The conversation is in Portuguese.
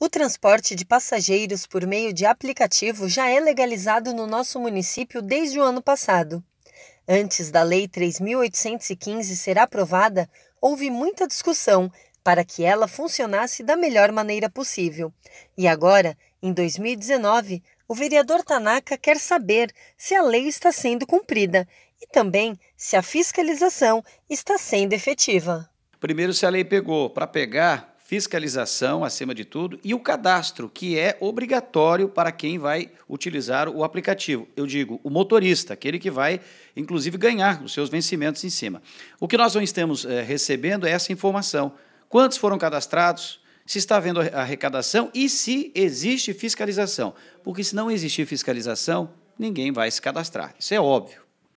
O transporte de passageiros por meio de aplicativo já é legalizado no nosso município desde o ano passado. Antes da Lei 3.815 ser aprovada, houve muita discussão para que ela funcionasse da melhor maneira possível. E agora, em 2019, o vereador Tanaka quer saber se a lei está sendo cumprida e também se a fiscalização está sendo efetiva. Primeiro, se a lei pegou. Para pegar, fiscalização, acima de tudo, e o cadastro, que é obrigatório para quem vai utilizar o aplicativo. Eu digo, o motorista, aquele que vai, inclusive, ganhar os seus vencimentos em cima. O que nós não estamos é, recebendo é essa informação. Quantos foram cadastrados? Se está havendo arrecadação e se existe fiscalização. Porque se não existir fiscalização, ninguém vai se cadastrar. Isso é óbvio.